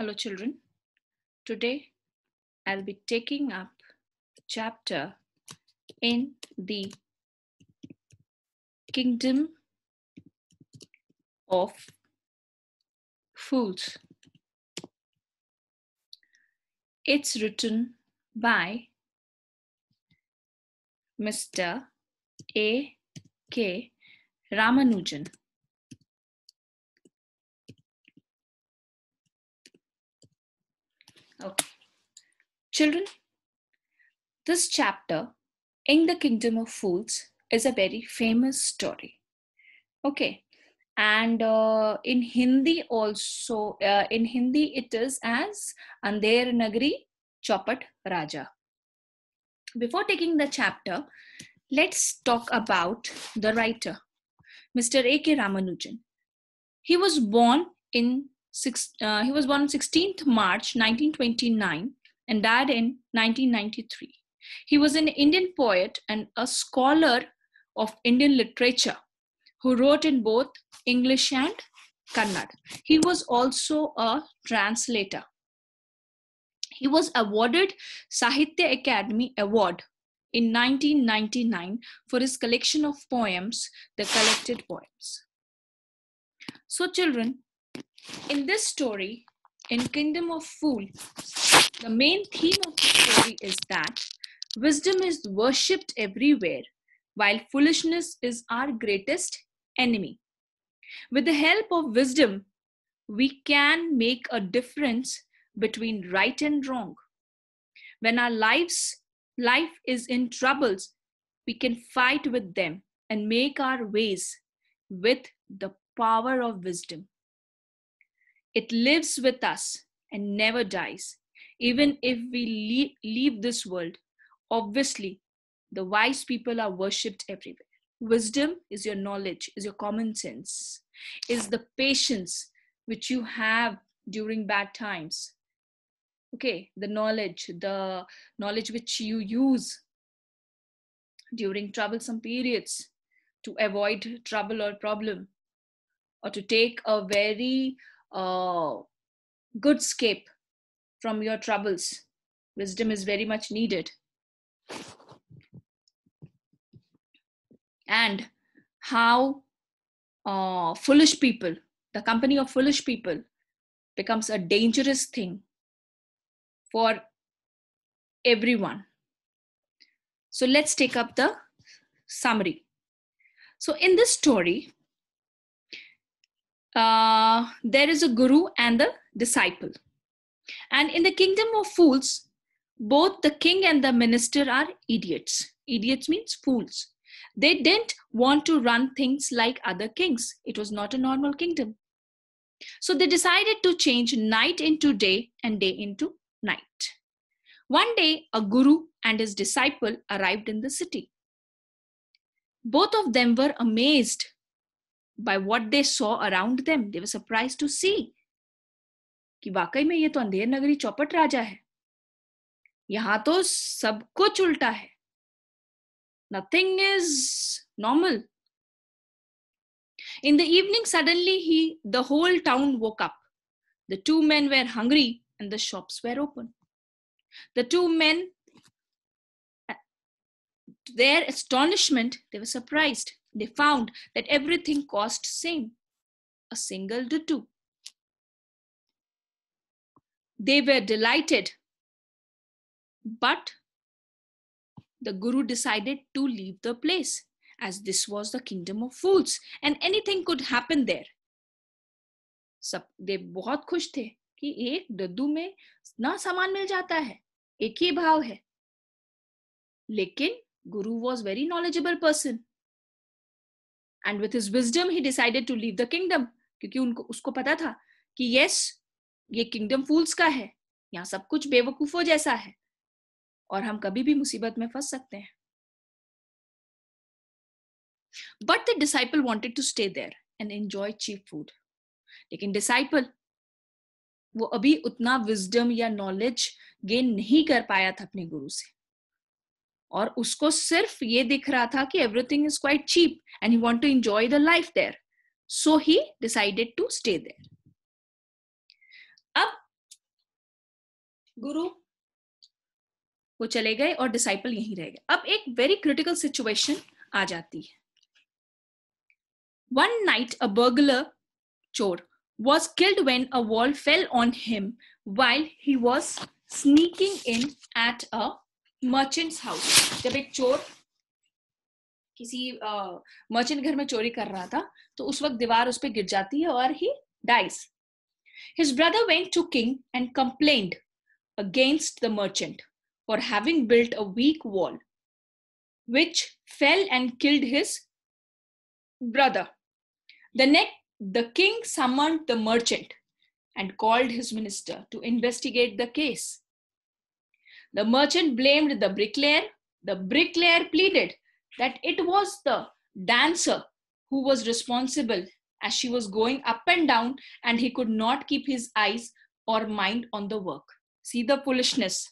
Hello, children. Today I'll be taking up chapter in the kingdom of fools. It's written by Mr. A. K. Ramanujan. Okay. Children, this chapter, In the Kingdom of Fools, is a very famous story. Okay. And uh, in Hindi also, uh, in Hindi it is as Andher Nagri Chopat Raja. Before taking the chapter, let's talk about the writer, Mr. A.K. Ramanujan. He was born in six, uh, he was born on 16th March 1929 and died in 1993. He was an Indian poet and a scholar of Indian literature who wrote in both English and Kannada. He was also a translator. He was awarded Sahitya Academy Award in 1999 for his collection of poems, The Collected Poems. So, children, in this story, in Kingdom of Fool, the main theme of the story is that wisdom is worshipped everywhere, while foolishness is our greatest enemy. With the help of wisdom, we can make a difference between right and wrong. When our lives, life is in troubles, we can fight with them and make our ways with the power of wisdom. It lives with us and never dies. Even if we leave this world, obviously, the wise people are worshipped everywhere. Wisdom is your knowledge, is your common sense, is the patience which you have during bad times. Okay, the knowledge, the knowledge which you use during troublesome periods to avoid trouble or problem, or to take a very uh, good scape from your troubles. Wisdom is very much needed. And how uh, foolish people, the company of foolish people, becomes a dangerous thing for everyone. So let's take up the summary. So, in this story, uh, there is a guru and the disciple. And in the kingdom of fools, both the king and the minister are idiots. Idiots means fools. They didn't want to run things like other kings, it was not a normal kingdom. So they decided to change night into day and day into night. One day, a guru and his disciple arrived in the city. Both of them were amazed by what they saw around them. They were surprised to see कि वाकई में ये तो अंधेर नगरी चौपट राजा है यहाँ तो सब कुछ उल्टा है nothing is normal In the evening, suddenly he, the whole town woke up. The two men were hungry and the shops were open. The two men, to their astonishment, they were surprised. They found that everything cost same, a single dutu. They were delighted, but the guru decided to leave the place as this was the kingdom of fools and anything could happen there. sab de bahut khush the ki ek दद्दू mein na saman mil jata hai ek hi bhav hai lekin guru was very knowledgeable person and with his wisdom he decided to leave the kingdom क्योंकि उनको उसको पता था कि yes yes, ये kingdom fools का है यहाँ सब कुछ बेवकूफों जैसा है और हम कभी भी मुसीबत में फंस सकते हैं but the disciple wanted to stay there and enjoy cheap food लेकिन डिसाइपल वो अभी उतना विजडम या नॉलेज गेन नहीं कर पाया था अपने गुरु से और उसको सिर्फ ये दिख रहा था कि everything is quite cheap and he want to enjoy the life there so he decided to stay there अब गुरु वो चले गए और डिसाइपल यहीं रह गए अब एक वेरी क्रिटिकल सिचुएशन आ जाती है वन नाइट अ बर्गलर चोर was killed when a wall fell on him while he was sneaking in at a Merchant's house. जब एक चोर किसी मर्चेंट घर में चोरी कर रहा था तो उस वक्त दीवार उस पर गिर जाती है और he dies his brother went to king and complained against the merchant for having built a weak wall which fell and killed his brother the next the king summoned the merchant and called his minister to investigate the case the merchant blamed the bricklayer. The bricklayer pleaded that it was the dancer who was responsible as she was going up and down and he could not keep his eyes or mind on the work. See the foolishness.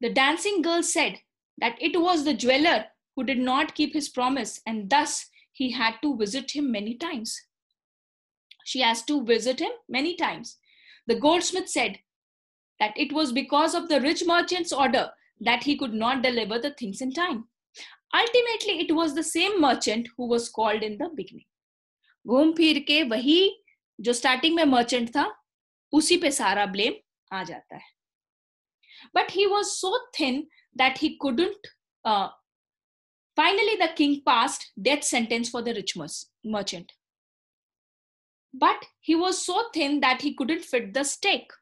The dancing girl said that it was the jeweler who did not keep his promise and thus he had to visit him many times. She has to visit him many times. The goldsmith said that it was because of the rich merchant's order that he could not deliver the things in time. Ultimately, it was the same merchant who was called in the beginning. घूम फिर के वही जो starting में merchant था उसी पे सारा ब्लेम आ जाता है but he was so thin that he couldn't finally the king passed death sentence for the rich merchant but he was so thin that he couldn't fit the stake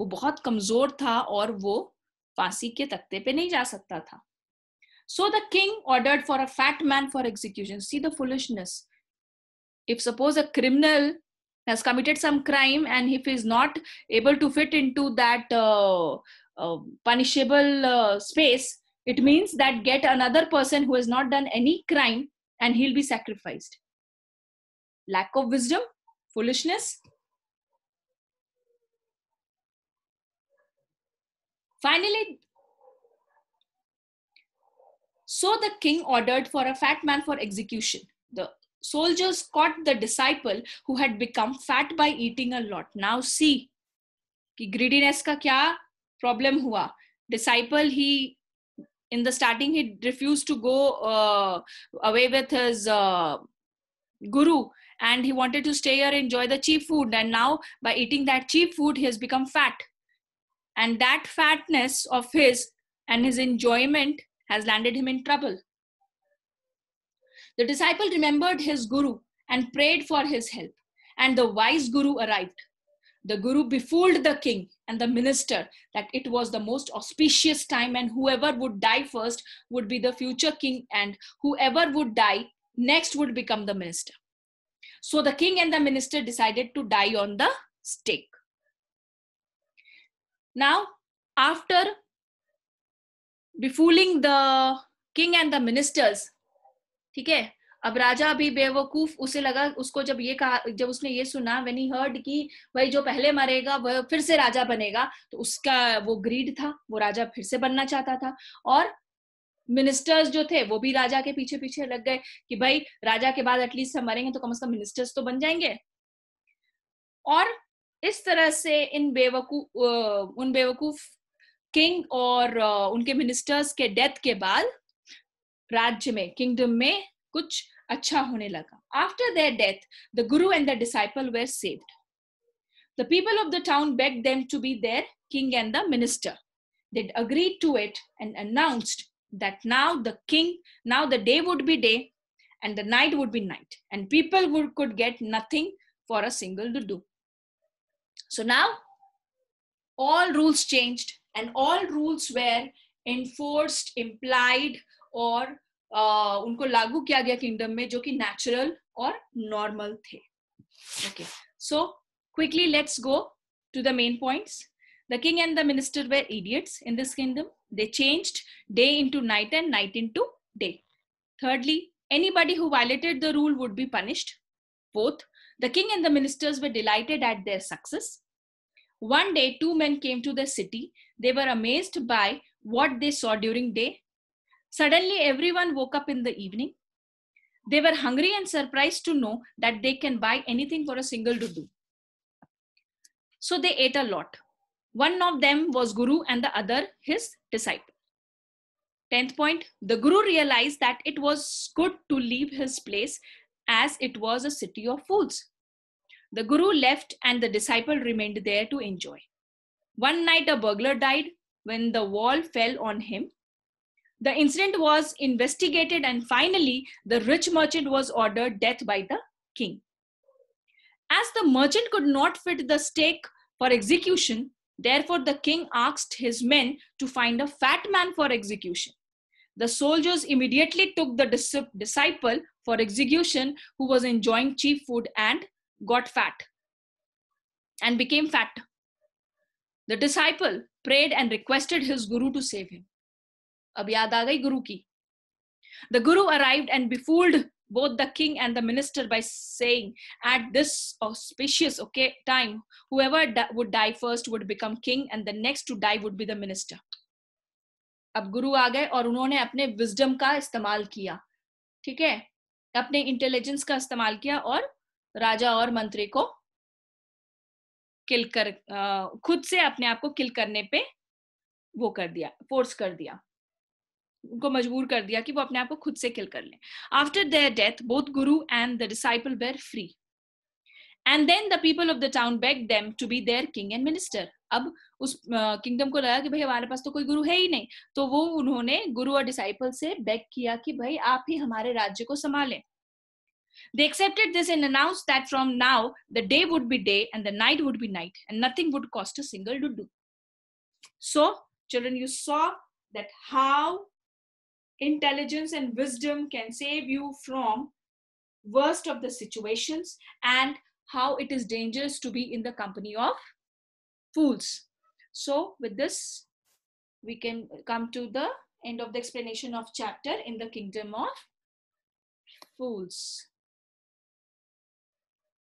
वो बहुत कमजोर था और वो फांसी के तख्ते पे नहीं जा सकता था so the king ordered for a fat man for execution see the foolishness if suppose a criminal has committed some crime and if he is not able to fit into that uh, uh, punishable uh, space it means that get another person who has not done any crime and he'll be sacrificed lack of wisdom foolishness Finally, so the king ordered for a fat man for execution. The soldiers caught the disciple who had become fat by eating a lot. Now see कि greediness का क्या problem हुआ. Disciple he in the starting he refused to go uh, away with his uh, guru and he wanted to stay here enjoy the cheap food and now by eating that cheap food he has become fat and that fatness of his and his enjoyment has landed him in trouble. The disciple remembered his guru and prayed for his help, and the wise guru arrived. The guru befooled the king and the minister that it was the most auspicious time, and whoever would die first would be the future king, and whoever would die next would become the minister. So the king and the minister decided to die on the stake. Now, after befooling the king and the ministers, theek hai अब राजा भी बेवकूफ उसे लगा उसको जब ये कहा जब उसने ये सुना वेन ही हर्ड कि भाई जो पहले मरेगा वह फिर से राजा बनेगा तो उसका वो ग्रीड था वो राजा फिर से बनना चाहता था और मिनिस्टर्स जो थे वो भी राजा के पीछे पीछे लग गए कि भाई राजा के बाद एटलीस्ट हम मरेंगे तो कम से कम मिनिस्टर्स तो बन जाएंगे और इस तरह से इन बेवकूफ उन बेवकूफ किंग और उनके मिनिस्टर्स के डेथ के बाद राज्य में किंगडम में कुछ अच्छा होने लगा after the death the guru and the disciple were saved the people of the town beg them to be their king and the minister they agree to it and announced that now the king now the day would be day and the night would be night and people would could get nothing for a single to do So now all rules changed and all rules were enforced, implied or uh, उनको लागू किया गया kingdom में जो कि natural और normal थे quickly, let's go to the main points. The king and the minister were idiots in this kingdom. They changed day into night and night into day. Thirdly, anybody who violated the rule would be punished. both. The king and the ministers were delighted at their success. One day, two men came to the city. They were amazed by what they saw during day. Suddenly, everyone woke up in the evening. They were hungry and surprised to know that they can buy anything for a single dudu. So they ate a lot. One of them was Guru and the other his disciple. Tenth point the Guru realized that it was good to leave his place as it was a city of fools. The guru left and the disciple remained there to enjoy. One night, a burglar died when the wall fell on him. The incident was investigated, and finally, the rich merchant was ordered death by the king. As the merchant could not fit the stake for execution, therefore the king asked his men to find a fat man for execution. The soldiers immediately took the disciple for execution who was enjoying cheap food and got fat and became fat. The disciple prayed and requested his guru to save him. अब याद गुरु की. The guru arrived and befooled both the king and the minister by saying, At this auspicious okay, time, whoever would die first would become king, and the next to die would be the minister. अब गुरु आ गए और उन्होंने अपने wisdom का इस्तेमाल किया ठीक है अपने इंटेलिजेंस का इस्तेमाल किया और राजा और मंत्री को किल कर खुद से अपने आप को किल करने पे वो कर दिया फोर्स कर दिया उनको मजबूर कर दिया कि वो अपने आप को खुद से किल कर लें after their death both guru and the disciple were free and then the people of the town beg them to be their king and minister अब उस किंगडम को लगा कि भाई हमारे पास तो कोई गुरु है ही नहीं तो वो उन्होंने गुरु और डिसाइपल से बैक किया कि भाई आप ही हमारे राज्य को संभालें They accepted this and announced that from now the day would be day and the night would be night, and nothing would cost a single to do. So, children, you saw that how intelligence and wisdom can save you from worst of the situations and how it is dangerous to be in the company of fools. So with this, we can come to the end of the explanation of chapter in the kingdom of fools.